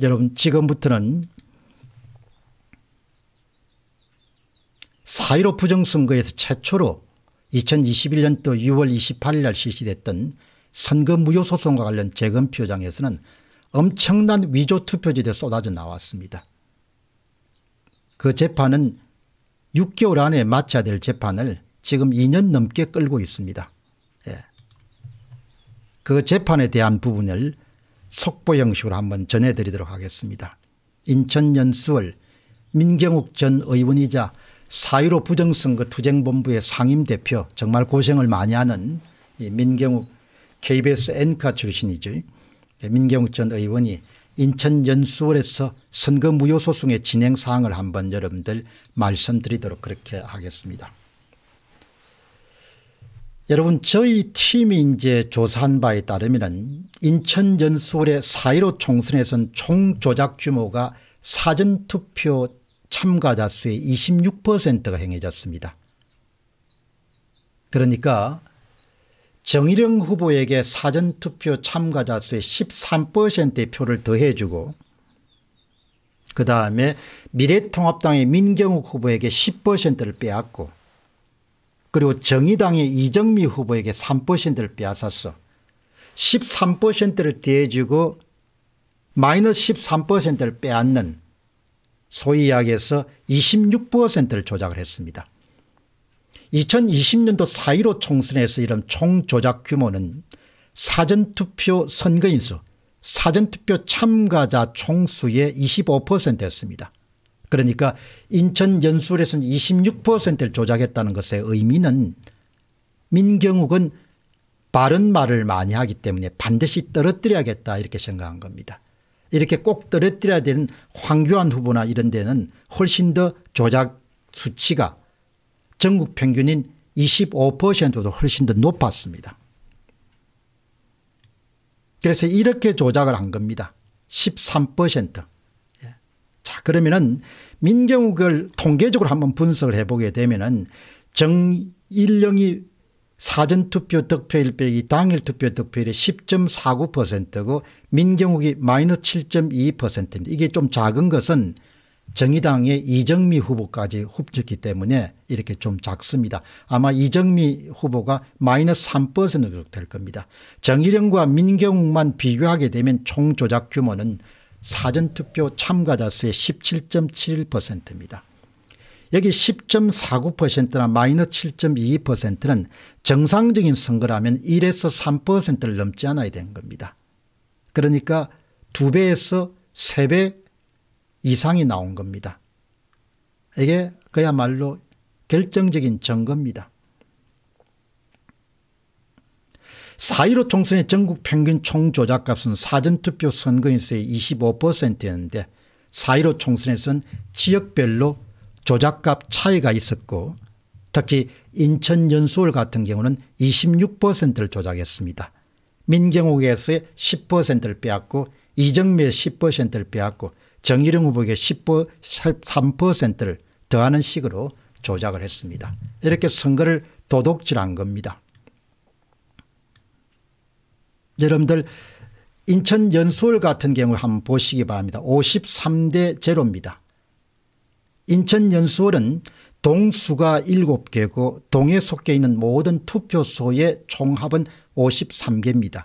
여러분 지금부터는 사1로 부정선거에서 최초로 2021년도 6월 28일 날 실시됐던 선거 무효 소송과 관련 재검 표장에서는 엄청난 위조 투표지대 쏟아져 나왔습니다. 그 재판은 6개월 안에 마쳐야 될 재판을 지금 2년 넘게 끌고 있습니다. 예. 그 재판에 대한 부분을 속보 형식으로 한번 전해드리도록 하겠습니다. 인천 연수월 민경욱 전 의원이자 사1로 부정선거 투쟁본부의 상임대표 정말 고생을 많이 하는 민경욱 KBS 앵커 출신이죠. 예, 민경욱 전 의원이 인천 연수원에서 선거 무효 소송의 진행 사항을 한번 여러분들 말씀드리도록 그렇게 하겠습니다. 여러분 저희 팀이 이제 조사한 바에 따르면 인천 연수울의 4.15 총선에선 총 조작 규모가 사전투표 참가자 수의 26%가 행해졌습니다. 그러니까 정일영 후보에게 사전투표 참가자 수의 13%의 표를 더해주고 그 다음에 미래통합당의 민경욱 후보에게 10%를 빼앗고 그리고 정의당의 이정미 후보에게 3%를 빼앗았어. 13%를 떼주고 마이너스 13%를 빼앗는 소위 이야기해서 26%를 조작을 했습니다. 2020년도 4.15 총선에서 이런 총조작 규모는 사전투표 선거인수, 사전투표 참가자 총수의 25%였습니다. 그러니까 인천 연수에서는 26%를 조작했다는 것의 의미는 민경욱은 바른 말을 많이 하기 때문에 반드시 떨어뜨려야겠다 이렇게 생각한 겁니다. 이렇게 꼭 떨어뜨려야 되는 황교안 후보나 이런 데는 훨씬 더 조작 수치가 전국 평균인 25%보다 훨씬 더 높았습니다. 그래서 이렇게 조작을 한 겁니다. 13% 그러면은 민경욱을 통계적으로 한번 분석을 해보게 되면은 정일령이 사전투표 득표일 빼기 당일 투표 득표율이 10.49%고 민경욱이 마이너스 7.2%입니다. 이게 좀 작은 것은 정의당의 이정미 후보까지 흡족기 때문에 이렇게 좀 작습니다. 아마 이정미 후보가 마이너스 3%될 겁니다. 정의령과 민경욱만 비교하게 되면 총 조작 규모는 사전투표 참가자 수의 17.71%입니다. 여기 10.49%나 마이너 7.22%는 정상적인 선거라면 1에서 3%를 넘지 않아야 되 겁니다. 그러니까 2배에서 3배 이상이 나온 겁니다. 이게 그야말로 결정적인 증거입니다. 4.15 총선의 전국 평균 총조작값은 사전투표 선거인수의 25%였는데 4.15 총선에서는 지역별로 조작값 차이가 있었고 특히 인천 연수월 같은 경우는 26%를 조작했습니다. 민경욱에서의 10%를 빼앗고 이정미의 10%를 빼앗고 정일영 후보에게 13%를 더하는 식으로 조작을 했습니다. 이렇게 선거를 도둑질한 겁니다. 여러분들 인천 연수월 같은 경우 한번 보시기 바랍니다. 53대 제로입니다. 인천 연수월은 동수가 7개고 동에 속해 있는 모든 투표소의 총합은 53개입니다.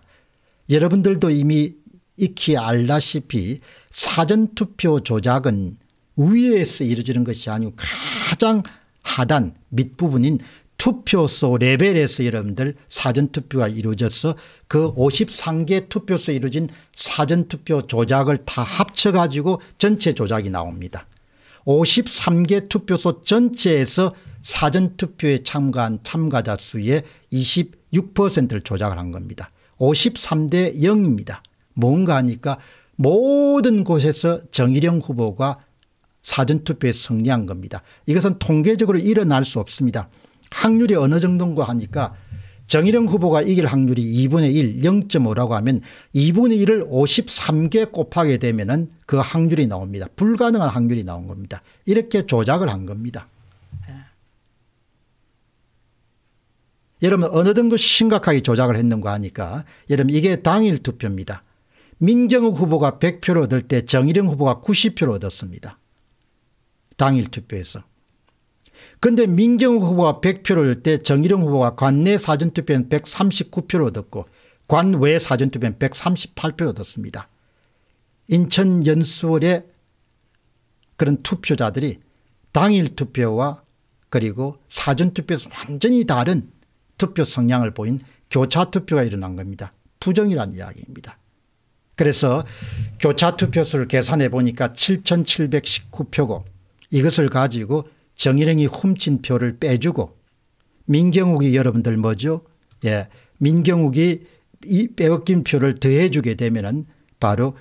여러분들도 이미 익히 알다시피 사전투표 조작은 위에서 이루어지는 것이 아니고 가장 하단 밑부분인 투표소 레벨에서 여러분들 사전투표가 이루어져서 그 53개 투표소 이루어진 사전투표 조작을 다 합쳐가지고 전체 조작이 나옵니다. 53개 투표소 전체에서 사전투표에 참가한 참가자 수의 26%를 조작을 한 겁니다. 53대 0입니다. 뭔가 하니까 모든 곳에서 정일영 후보가 사전투표에 승리한 겁니다. 이것은 통계적으로 일어날 수 없습니다. 확률이 어느 정도인가 하니까 정일영 후보가 이길 확률이 2분의 1 0.5라고 하면 2분의 1을 53개 곱하게 되면 은그 확률이 나옵니다. 불가능한 확률이 나온 겁니다. 이렇게 조작을 한 겁니다. 예. 여러분 어느 정도 그 심각하게 조작을 했는가 하니까 여러분 이게 당일 투표입니다. 민경욱 후보가 100표를 얻을 때 정일영 후보가 90표를 얻었습니다. 당일 투표에서. 근데 민경욱 후보가 100표를 때 정일영 후보가 관내 사전투표는 139표를 얻었고 관외 사전투표는 138표를 얻었습니다. 인천 연수월의 그런 투표자들이 당일 투표와 그리고 사전투표에서 완전히 다른 투표 성향을 보인 교차투표가 일어난 겁니다. 부정이란 이야기입니다. 그래서 교차투표수를 계산해 보니까 7719표고 이것을 가지고 정일행이 훔친 표를 빼주고 민경욱이 여러분들 뭐죠? 예. 민경욱이 이 빼앗긴 표를 더해주게 되면은 바로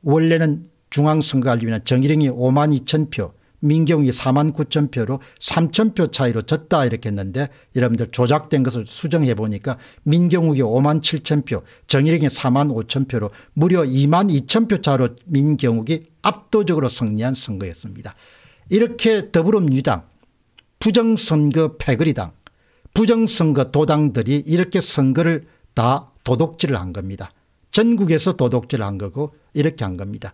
원래는 중앙선거관리위원회 정일행이 5만 2천 표, 민경이 4만 9천 표로 3천 표 차이로 졌다 이렇게 했는데 여러분들 조작된 것을 수정해 보니까 민경욱이 5만 7천 표, 정일행이 4만 5천 표로 무려 2만 2천 표 차로 민경욱이 압도적으로 승리한 선거였습니다. 이렇게 더불어민주당 부정선거 패거리당 부정선거 도당들이 이렇게 선거를 다 도둑질을 한 겁니다. 전국에서 도둑질을 한 거고 이렇게 한 겁니다.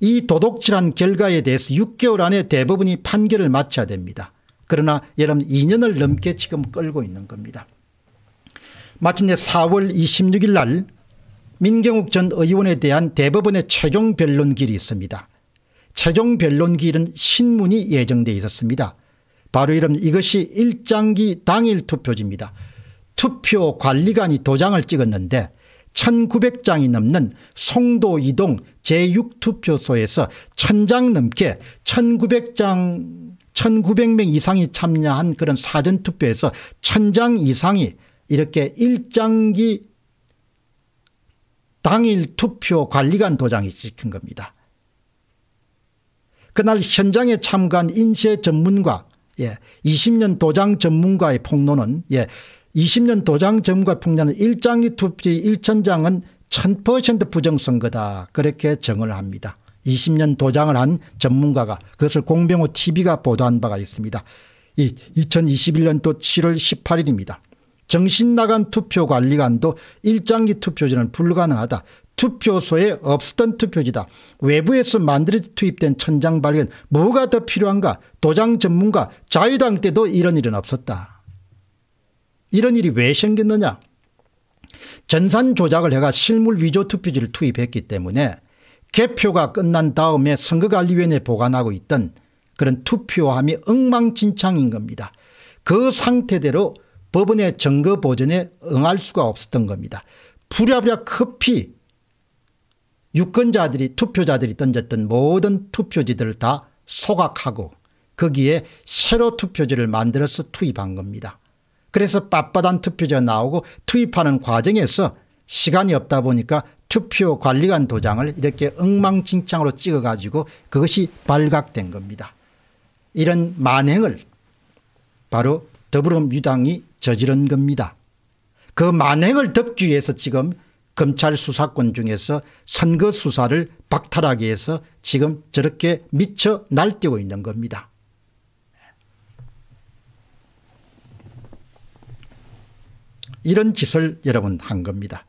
이 도둑질한 결과에 대해서 6개월 안에 대법원이 판결을 마쳐야 됩니다. 그러나 여러분 2년을 넘게 지금 끌고 있는 겁니다. 마침내 4월 26일 날 민경욱 전 의원에 대한 대법원의 최종 변론 길이 있습니다. 최종 변론기 이은 신문이 예정되어 있었습니다. 바로 이름 이것이 일장기 당일 투표지입니다. 투표 관리관이 도장을 찍었는데 1900장이 넘는 송도 이동 제6투표소에서 1000장 넘게 1900장 1900명 이상이 참여한 그런 사전투표에서 1000장 이상이 이렇게 일장기 당일 투표 관리관 도장이 찍힌 겁니다. 그날 현장에 참가한 인쇄 전문가 예, 20년 도장 전문가의 폭로는 예, 20년 도장 전문가 폭로는 일장이 투표지 1천장은 1000% 부정선거다 그렇게 정을 합니다. 20년 도장을 한 전문가가 그것을 공병호 tv가 보도한 바가 있습니다. 이 2021년도 7월 18일입니다. 정신 나간 투표관리관도 일장기 투표지는 불가능하다. 투표소에 없었던 투표지다. 외부에서 만들어 투입된 천장 발견 뭐가 더 필요한가 도장 전문가 자유당 때도 이런 일은 없었다. 이런 일이 왜 생겼느냐 전산 조작을 해가 실물 위조 투표지를 투입했기 때문에 개표가 끝난 다음에 선거관리위원회에 보관하고 있던 그런 투표함이 엉망진창인 겁니다. 그 상태대로 법원의 증거 보전에 응할 수가 없었던 겁니다. 부랴부랴 커피 유권자들이 투표자들이 던졌던 모든 투표지들을 다 소각하고 거기에 새로 투표지를 만들어서 투입한 겁니다. 그래서 빳빳한 투표지가 나오고 투입하는 과정에서 시간이 없다 보니까 투표관리관 도장을 이렇게 엉망진창으로 찍어가지고 그것이 발각된 겁니다. 이런 만행을 바로 더불어민주당이 저지른 겁니다. 그 만행을 덮기 위해서 지금 검찰 수사권 중에서 선거 수사를 박탈하기 위해서 지금 저렇게 미쳐 날뛰고 있는 겁니다. 이런 짓을 여러분 한 겁니다.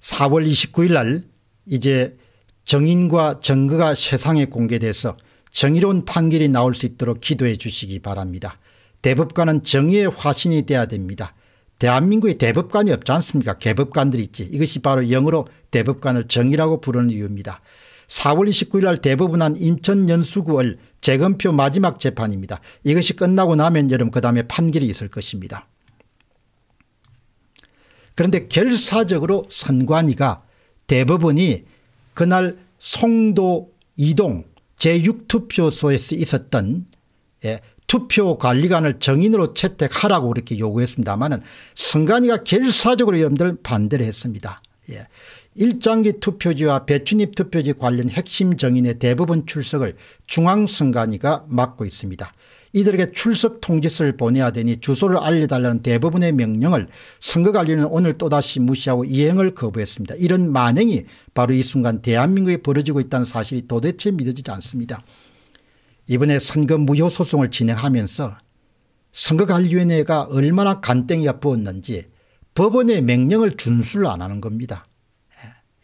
4월 예. 29일 날 이제 정인과 증거가 세상에 공개돼서 정의로운 판결이 나올 수 있도록 기도해 주시기 바랍니다. 대법관은 정의의 화신이 돼야 됩니다. 대한민국의 대법관이 없지 않습니까? 개법관들이 있지. 이것이 바로 영어로 대법관을 정의라고 부르는 이유입니다. 4월 29일 날 대법원한 인천 연수구월 재검표 마지막 재판입니다. 이것이 끝나고 나면 여러분 그 다음에 판결이 있을 것입니다. 그런데 결사적으로 선관위가 대법원이 그날 송도 이동 제6투표소에서 있었던 예, 투표 관리관을 정인으로 채택하라고 그렇게 요구했습니다만은 선관위가 결사적으로 여러분들 반대를 했습니다. 예. 일장기 투표지와 배추잎 투표지 관련 핵심 정인의 대부분 출석을 중앙선관위가 맡고 있습니다. 이들에게 출석 통지서를 보내야 되니 주소를 알려달라는 대부분의 명령을 선거관리는 오늘 또다시 무시하고 이행을 거부했습니다. 이런 만행이 바로 이 순간 대한민국에 벌어지고 있다는 사실이 도대체 믿어지지 않습니다. 이번에 선거 무효 소송을 진행하면서 선거관리위원회가 얼마나 간땡이가 부었는지 법원의 명령을 준수를 안 하는 겁니다.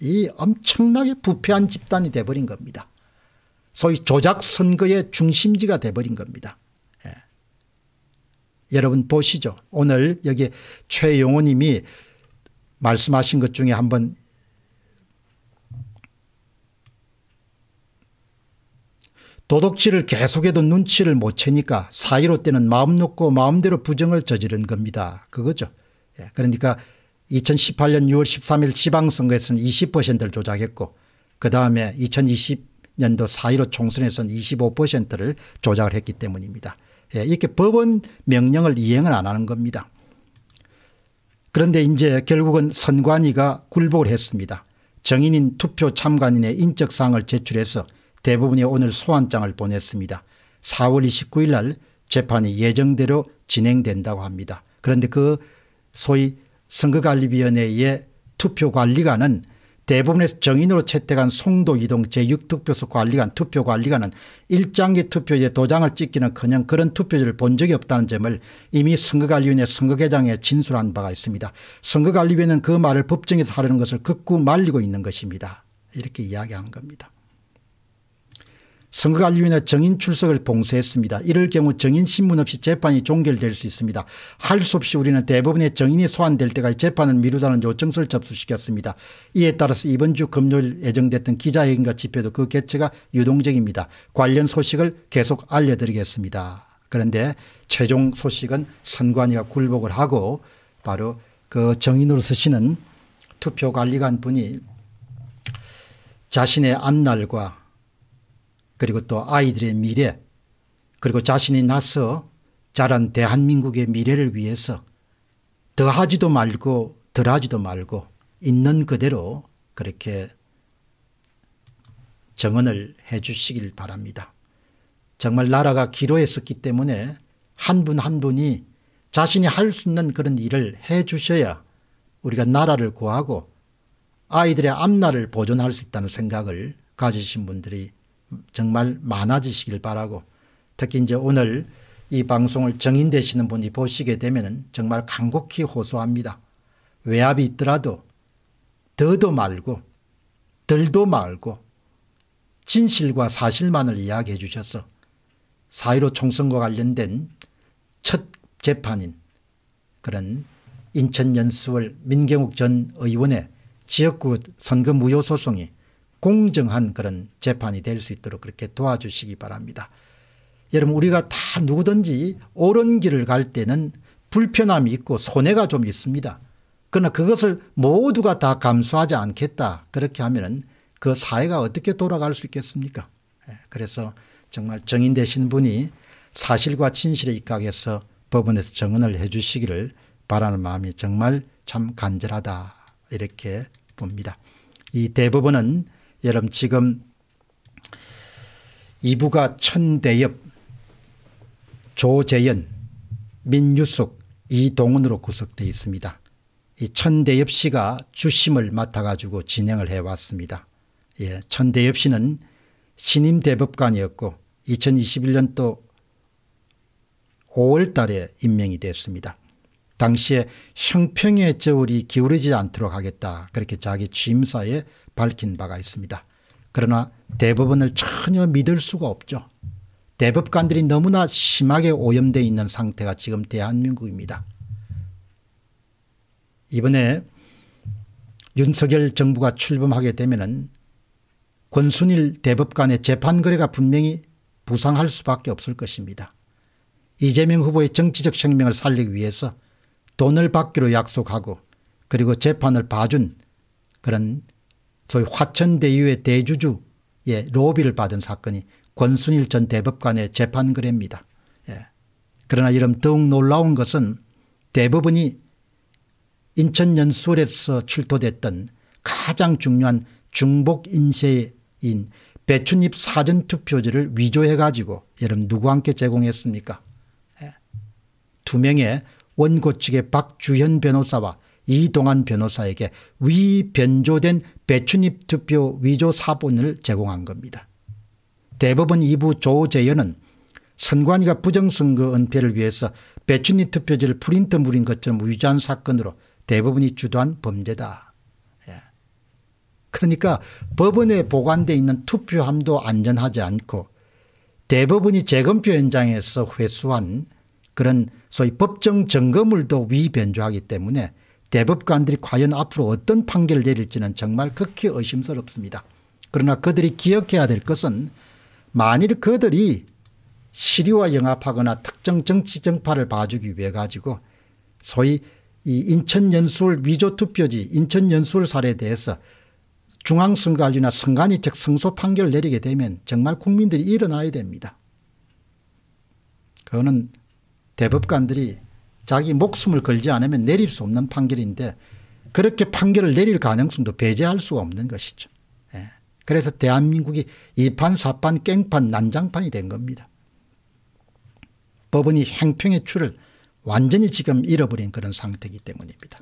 이 엄청나게 부패한 집단이 돼버린 겁니다. 소위 조작 선거의 중심지가 돼버린 겁니다. 예. 여러분 보시죠. 오늘 여기 최용호님이 말씀하신 것 중에 한번 도덕질을 계속해도 눈치를 못 채니까 사이로 때는 마음 놓고 마음대로 부정을 저지른 겁니다. 그거죠. 예, 그러니까 2018년 6월 13일 지방선거에서는 20%를 조작했고 그 다음에 2020년도 사이로 총선에서는 25%를 조작을 했기 때문입니다. 예, 이렇게 법원 명령을 이행을 안 하는 겁니다. 그런데 이제 결국은 선관위가 굴복을 했습니다. 정인인 투표 참관인의 인적사항을 제출해서 대부분이 오늘 소환장을 보냈습니다. 4월 29일 날 재판이 예정대로 진행된다고 합니다. 그런데 그 소위 선거관리위원회의 투표관리관은 대부분에서 정인으로 채택한 송도이동 제6투표소 관리관 투표관리관은 일장기 투표에 도장을 찍기는커녕 그런 투표지를 본 적이 없다는 점을 이미 선거관리위원회 선거개장에 진술한 바가 있습니다. 선거관리위원회는 그 말을 법정에서 하려는 것을 극구 말리고 있는 것입니다. 이렇게 이야기한 겁니다. 선거관리위원회 정인 출석을 봉쇄했습니다. 이럴 경우 정인 신문 없이 재판이 종결될 수 있습니다. 할 수 없이 우리는 대부분의 정인이 소환될 때까지 재판을 미루다는 요청서를 접수시켰습니다. 이에 따라서 이번 주 금요일 예정됐던 기자회견과 집회도 그 개최가 유동적입니다. 관련 소식을 계속 알려드리겠습니다. 그런데 최종 소식은 선관위가 굴복을 하고 바로 그 정인으로 서시는 투표관리관 분이 자신의 앞날과 그리고 또 아이들의 미래 그리고 자신이 나서 자란 대한민국의 미래를 위해서 더하지도 말고 덜하지도 말고 있는 그대로 그렇게 정언을 해 주시길 바랍니다. 정말 나라가 기로했었기 때문에 한 분한 한 분이 자신이 할 수 있는 그런 일을 해 주셔야 우리가 나라를 구하고 아이들의 앞날을 보존할 수 있다는 생각을 가지신 분들이 정말 많아지시길 바라고 특히 이제 오늘 이 방송을 정인 되시는 분이 보시게 되면 정말 간곡히 호소합니다. 외압이 있더라도 더도 말고 덜도 말고 진실과 사실만을 이야기해 주셔서 사1로 총선과 관련된 첫 재판인 그런 인천연수월 민경욱 전 의원의 지역구 선거 무효 소송이 공정한 그런 재판이 될 수 있도록 그렇게 도와주시기 바랍니다. 여러분 우리가 다 누구든지 옳은 길을 갈 때는 불편함이 있고 손해가 좀 있습니다. 그러나 그것을 모두가 다 감수하지 않겠다 그렇게 하면 그 사회가 어떻게 돌아갈 수 있겠습니까 예, 그래서 정말 정인되신 분이 사실과 진실에 입각해서 법원에서 정언을 해 주시기를 바라는 마음이 정말 참 간절하다 이렇게 봅니다. 이 대법원은 여러분 지금 이부가 천대엽, 조재연, 민유숙, 이동훈으로 구속되어 있습니다. 이 천대엽 씨가 주심을 맡아가지고 진행을 해왔습니다. 예, 천대엽 씨는 신임 대법관이었고 2021년도 5월 달에 임명이 됐습니다. 당시에 형평의 저울이 기울어지지 않도록 하겠다. 그렇게 자기 취임사에 밝힌 바가 있습니다. 그러나 대법원을 전혀 믿을 수가 없죠. 대법관들이 너무나 심하게 오염되어 있는 상태가 지금 대한민국입니다. 이번에 윤석열 정부가 출범하게 되면 권순일 대법관의 재판거래가 분명히 부상할 수밖에 없을 것입니다. 이재명 후보의 정치적 생명을 살리기 위해서 돈을 받기로 약속하고 그리고 재판을 봐준 그런 저희 화천대유의 대주주 예, 로비를 받은 사건이 권순일 전 대법관의 재판 거래입니다. 예. 그러나 이런 더욱 놀라운 것은 대법원이 인천연수원에서 출토됐던 가장 중요한 중복인쇄인 배춘입 사전투표지를 위조해 가지고 여러분 누구 함께 제공했습니까 예. 두 명의 원고 측의 박주현 변호사와 이동환 변호사에게 위변조된 배춧잎 투표 위조 사본을 제공한 겁니다. 대법원 2부 조재현은 선관위가 부정선거 그 은폐를 위해서 배추잎 투표지를 프린트 물인 것처럼 위조한 사건으로 대법원이 주도한 범죄다. 예. 그러니까 법원에 보관되 있는 투표함도 안전하지 않고 대법원이 재검표 현장에서 회수한 그런 소위 법정 점검물도 위변조하기 때문에 대법관들이 과연 앞으로 어떤 판결을 내릴지는 정말 극히 의심스럽습니다. 그러나 그들이 기억해야 될 것은 만일 그들이 시리와 영합하거나 특정 정치 정파를 봐주기 위해 가지고 소위 이 인천연수울 위조투표지 인천연수울 사례에 대해서 중앙선관리나 선관위 측승소 판결을 내리게 되면 정말 국민들이 일어나야 됩니다. 그거는 대법관들이 자기 목숨을 걸지 않으면 내릴 수 없는 판결인데 그렇게 판결을 내릴 가능성도 배제할 수가 없는 것이죠. 예. 그래서 대한민국이 2판, 4판, 깽판, 난장판이 된 겁니다. 법원이 행평의 추를 완전히 지금 잃어버린 그런 상태이기 때문입니다.